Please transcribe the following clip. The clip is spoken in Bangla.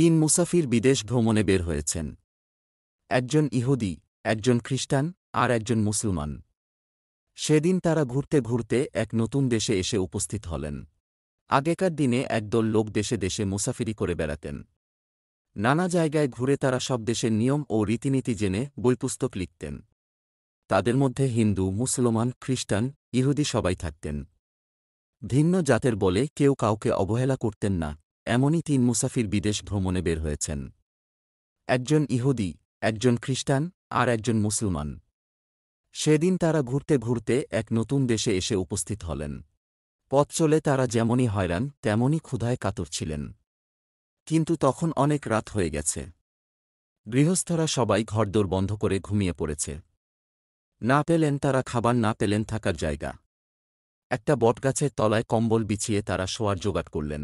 তিন মুসাফির বিদেশ ভ্রমণে বের হয়েছেন একজন ইহুদি একজন খ্রিস্টান আর একজন মুসলমান সেদিন তারা ঘুরতে ঘুরতে এক নতুন দেশে এসে উপস্থিত হলেন আগেকার দিনে একদল লোক দেশে দেশে মুসাফিরি করে বেড়াতেন নানা জায়গায় ঘুরে তারা সব দেশের নিয়ম ও রীতিনীতি জেনে বই পুস্তক লিখতেন তাদের মধ্যে হিন্দু মুসলমান খ্রিস্টান ইহুদি সবাই থাকতেন ভিন্ন জাতের বলে কেউ কাউকে অবহেলা করতেন না এমনই তিন মুসাফির বিদেশ ভ্রমণে বের হয়েছেন একজন ইহুদি একজন খ্রিস্টান আর একজন মুসলমান সেদিন তারা ঘুরতে ঘুরতে এক নতুন দেশে এসে উপস্থিত হলেন পথ চলে তারা যেমনই হয়রান তেমনই ক্ষুধায় কাতর ছিলেন কিন্তু তখন অনেক রাত হয়ে গেছে গৃহস্থরা সবাই ঘরদোর বন্ধ করে ঘুমিয়ে পড়েছে না পেলেন তারা খাবার না পেলেন থাকার জায়গা একটা বটগাছের তলায় কম্বল বিছিয়ে তারা শোয়ার জোগাড় করলেন